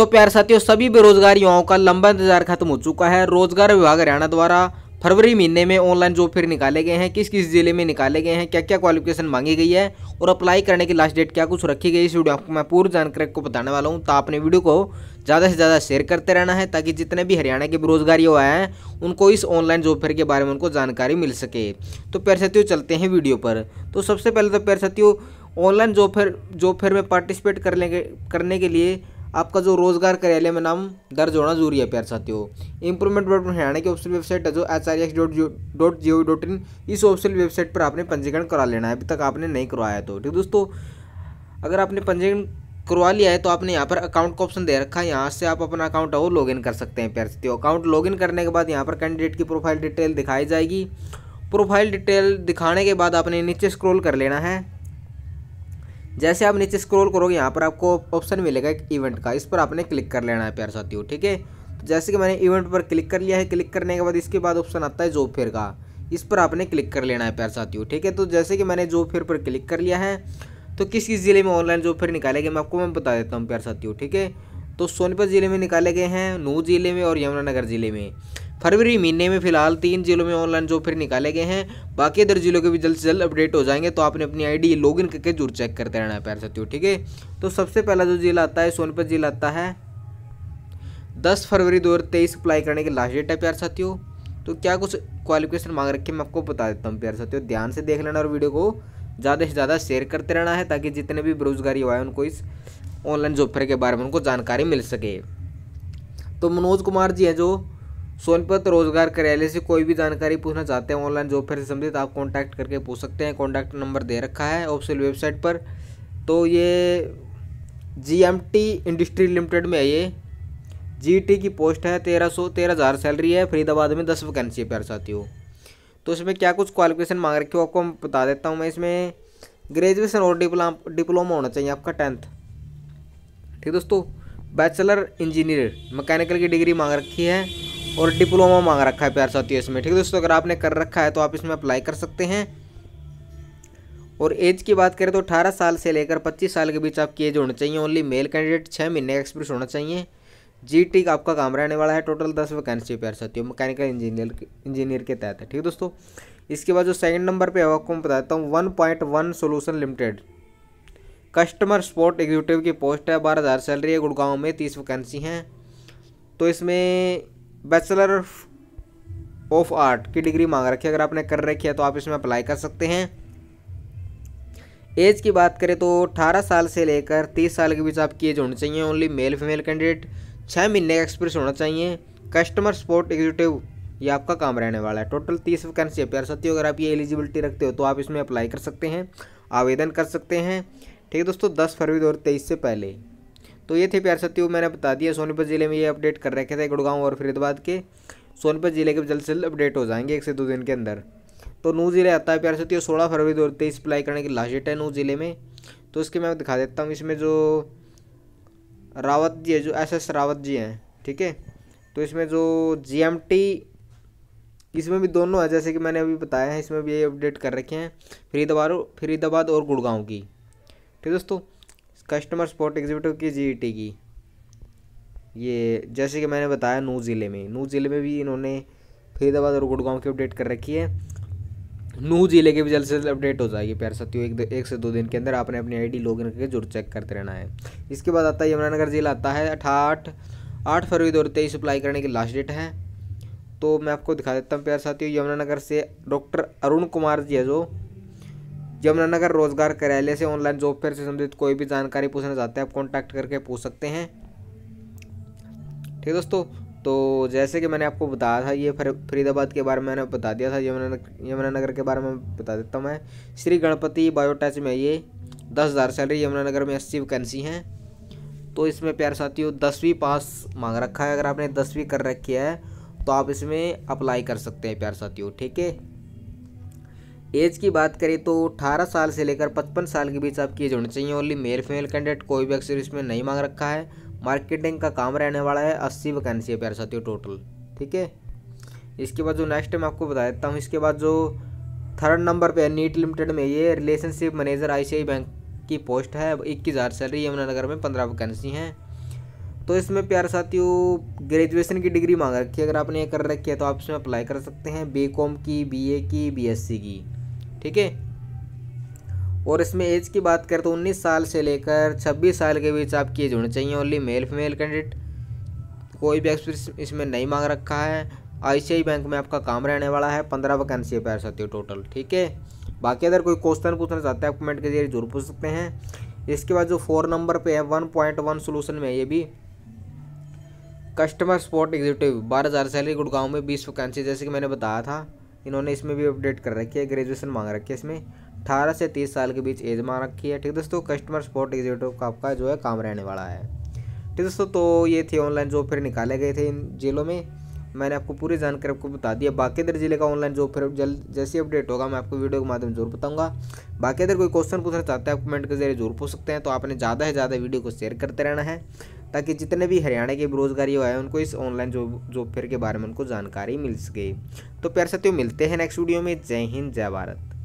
तो प्यार साथियों सभी बेरोजगार युवाओं का लंबा इंतजार खत्म हो चुका है रोजगार विभाग हरियाणा द्वारा फरवरी महीने में ऑनलाइन जॉब फेयर निकाले गए हैं किस किस जिले में निकाले गए हैं क्या क्या क्वालिफिकेशन मांगी गई है और अप्लाई करने की लास्ट डेट क्या कुछ रखी गई इस वीडियो आपको मैं पूरी जानकारी को बताने वाला हूं तो आपने वीडियो को ज़्यादा से ज़्यादा शेयर करते रहना है ताकि जितने भी हरियाणा के बेरोजगार युवा हैं उनको इस ऑनलाइन जॉब फेयर के बारे में उनको जानकारी मिल सके तो प्यार साथियों चलते हैं वीडियो पर तो सबसे पहले तो प्यार साथियों online job fair job fair में पार्टिसिपेट करने के करने के लिए आपका जो रोजगार कार्यालय में नाम दर्ज होना जरूरी है प्यार साथियों इंप्रूवमेंट डॉट हरियाणा की ऑफिशियल वेबसाइट है जो H R X dot dot G O dot in इस ऑफिशियल वेबसाइट पर आपने पंजीकरण करा लेना है अभी तक आपने नहीं करवाया तो ठीक दोस्तों अगर आपने पंजीकरण करवा लिया है तो आपने यहाँ पर अकाउंट का ऑप्शन दे रखा है यहाँ से आप अपना अकाउंट वो लॉगिन कर सकते हैं प्यार साथियों अकाउंट लॉगिन करने के बाद यहाँ पर कैंडिडेट की प्रोफाइल डिटेल दिखाई जाएगी प्रोफाइल डिटेल दिखाने के बाद आपने नीचे स्क्रॉल कर लेना है जैसे आप नीचे स्क्रॉल करोगे यहाँ पर आपको ऑप्शन मिलेगा एक इवेंट का इस पर आपने क्लिक कर लेना है प्यार साथियों ठीक है तो जैसे कि मैंने इवेंट पर क्लिक कर लिया है क्लिक करने के बाद इसके बाद ऑप्शन आता है जॉब फेयर का इस पर आपने क्लिक कर लेना है प्यार साथियों ठीक है तो जैसे कि मैंने जॉब फेयर पर क्लिक कर लिया है तो किस किस ज़िले में ऑनलाइन जॉब फेयर निकाले गए मैं आपको मैं बता देता हूँ प्यार साथियों ठीक है तो सोनीपत ज़िले में निकाले गए हैं नू ज़िले में और यमुनानगर ज़िले में फरवरी महीने में फिलहाल तीन जिलों में ऑनलाइन जॉब फेयर निकाले गए हैं बाकी अदर जिलों के भी जल्द से जल्द अपडेट हो जाएंगे तो आपने अपनी आईडी लॉगिन करके जरूर चेक करते रहना है प्यार साथियों ठीक है तो सबसे पहला जो जिला आता है सोनपत जिला आता है दस फरवरी दो अप्लाई करने की लास्ट डेट है प्यार साथियों तो क्या कुछ क्वालिफिकेशन मांग रखी मैं आपको बता देता हूँ प्यार साथियों ध्यान से देख लेना और वीडियो को ज़्यादा से ज़्यादा शेयर करते रहना है ताकि जितने भी बेरोजगारी हुआ है उनको इस ऑनलाइन जॉब फेयर के बारे में उनको जानकारी मिल सके तो मनोज कुमार जी हैं जो सोनपत रोजगार कार्यालय से कोई भी जानकारी पूछना चाहते हैं ऑनलाइन जॉब फेयर से संबंधित आप कॉन्टैक्ट करके पूछ सकते हैं कॉन्टैक्ट नंबर दे रखा है ऑफिशियल वेबसाइट पर तो ये G M T industry limited में है ये जी टी की पोस्ट है तेरह सौ तेरह हज़ार सैलरी है फरीदाबाद में दस वैकेंसी है प्यार साथियों तो इसमें क्या कुछ क्वालिफिकेशन मांग रखी हो आपको मैं बता देता हूँ मैं इसमें ग्रेजुएशन और डिप्लोम डिप्लोमा होना चाहिए आपका टेंथ ठीक दोस्तों बैचलर इंजीनियर मैकेनिकल की डिग्री मांग रखी है और डिप्लोमा मांग रखा है प्यार साथियों इसमें ठीक है दोस्तों अगर आपने कर रखा है तो आप इसमें अप्लाई कर सकते हैं और एज की बात करें तो 18 साल से लेकर 25 साल के बीच आपकी एज होनी चाहिए ओनली मेल कैंडिडेट छः महीने का एक्सपीरियंस होना चाहिए जी टी का आपका काम रहने वाला है टोटल दस वैकेंसी प्यार साथियों मैकेनिकल इंजीनियर इंजीनियर के तहत है ठीक है दोस्तों इसके बाद जो सेकेंड नंबर पर आपको मैं बताता हूँ one point one solution limited customer support executive की पोस्ट है बारह हज़ार सैलरी है गुड़गांव में तीस वैकेंसी हैं तो इसमें बैचलर ऑफ आर्ट की डिग्री मांग रखी है अगर आपने कर रखी है तो आप इसमें अप्लाई कर सकते हैं एज की बात करें तो 18 साल से लेकर 30 साल के बीच आपकी एज होनी चाहिए ओनली मेल फीमेल कैंडिडेट छः महीने का एक्सपीरियंस होना चाहिए कस्टमर सपोर्ट एग्जीक्यूटिव ये आपका काम रहने वाला है टोटल तीस वैकेंसी अपेयर सकती हो अगर आप ये एलिजिबिलिटी रखते हो तो आप इसमें अप्लाई कर सकते हैं आवेदन कर सकते हैं ठीक है दोस्तों दस फरवरी दो से पहले तो ये थे प्यार सत्यु मैंने बता दिया सोनीपत ज़िले में ये अपडेट कर रखे थे गुड़गांव और फरीदाबाद के सोनीपत ज़िले के जल्द से जल्द अपडेट हो जाएंगे एक से दो दिन के अंदर तो नू ज़िले आता है प्यार सत्यु सोलह फरवरी दो हज़ार अप्लाई करने की लास्ट डेट है नू ज़िले में तो इसके मैं दिखा देता हूँ इसमें जो रावत जी है जो एस एस रावत जी हैं ठीक है तो इसमें जो जी एम टी इसमें भी दोनों है जैसे कि मैंने अभी बताया है इसमें भी ये अपडेट कर रखे हैं फरीदाबाद फरीदाबाद और गुड़गांव की ठीक है दोस्तों कस्टमर सपोर्ट एग्जीक्यूटिव की जीईटी e की ये जैसे कि मैंने बताया नू ज़िले में नू ज़िले में भी इन्होंने फरीदाबाद और गुड़गांव की अपडेट कर रखी है नू ज़िले के भी जल्द से जल्द अपडेट हो जाएगी प्यार साथियों एक, एक से दो दिन के अंदर आपने अपनी आईडी लॉगिन करके जरूर चेक करते रहना है इसके बाद आता है यमुनानगर ज़िला आता है अठाठ आठ फरवरी दो तेईस अप्लाई करने की लास्ट डेट है तो मैं आपको दिखा देता हूँ प्यार साथियों यमुनानगर से डॉक्टर अरुण कुमार जी है जो यमुनानगर रोजगार कार्यालय से ऑनलाइन जॉब फेयर से संबंधित कोई भी जानकारी पूछना चाहते हैं आप कॉन्टैक्ट करके पूछ सकते हैं ठीक है दोस्तों तो जैसे कि मैंने आपको बताया था ये फरीदाबाद के बारे में मैंने बता दिया था यमुनानगर यमुनानगर के बारे में बता देता हूँ मैं श्री गणपति बायोटेच में ये दस हज़ार सैलरी यमुनानगर में अस्सी वैकेंसी हैं तो इसमें प्यार साथियों दसवीं पास मांग रखा है अगर आपने दसवीं कर रखी है तो आप इसमें अप्लाई कर सकते हैं प्यार साथियों ठीक है एज की बात करें तो 18 साल से लेकर 55 साल के बीच आपकी एज होनी चाहिए ओनली मेल फीमेल कैंडिडेट कोई भी अक्सर इसमें नहीं मांग रखा है मार्केटिंग का काम रहने वाला है अस्सी वैकेंसी है प्यार साथियों टोटल ठीक है इसके बाद जो नेक्स्ट मैं आपको बता देता हूँ इसके बाद जो थर्ड नंबर पे नीट लिमिटेड में ये रिलेशनशिप मैनेजर आई बैंक की पोस्ट है इक्कीस हज़ार सैलरी यमुनानगर में पंद्रह वैकेंसी हैं तो इसमें प्यार साथियों ग्रेजुएशन की डिग्री मांग रखी है अगर आपने ये कर रखी है तो आप इसमें अप्लाई कर सकते हैं बी कॉम की बी ए की बी एस सी की ठीक है और इसमें एज की बात करें तो 19 साल से लेकर 26 साल के बीच आपकी एज होनी चाहिए ओनली मेल फीमेल कैंडिडेट कोई भी एक्सपीरियंस इसमें नहीं मांग रखा है आई बैंक में आपका काम रहने वाला है पंद्रह वैकेंसी पैर सकती है टोटल ठीक है बाकी अगर कोई क्वेश्चन पूछना चाहते हैं आप कमेंट के जरिए जरूर पूछ सकते हैं इसके बाद जो फोर नंबर पे है वन पॉइंट वन सोलूशन में ये भी कस्टमर सपोर्ट एग्जीक्यूटिव बारह हज़ार सैलरी गुड़गांव में बीस वैकेंसी जैसे कि मैंने बताया था इन्होंने इसमें भी अपडेट कर रखी है ग्रेजुएशन मांग रखी है इसमें अठारह से तीस साल के बीच एज मांग रखी है ठीक दोस्तों कस्टमर सपोर्ट एग्जीक्यूटिव का आपका जो है काम रहने वाला है ठीक दोस्तों तो ये थे ऑनलाइन जॉब फिर निकाले गए थे इन जेलों में मैंने आपको पूरी जानकारी आपको बता दिया बाकी इधर जिले का ऑनलाइन जॉब फिर जल्द जैसे अपडेट होगा मैं आपको वीडियो के माध्यम जरूर बताऊंगा बाकी अगर कोई क्वेश्चन पूछना चाहते हैं आप कमेंट के जरिए जरूर पूछ सकते हैं तो आपने ज़्यादा से ज़्यादा वीडियो को शेयर करते रहना है ताकि जितने भी हरियाणा के बेरोजगारी हुआ है उनको इस ऑनलाइन जॉब जॉब फेयर के बारे में उनको जानकारी मिल सके तो प्यार साथियों मिलते हैं नेक्स्ट वीडियो में जय हिंद जय भारत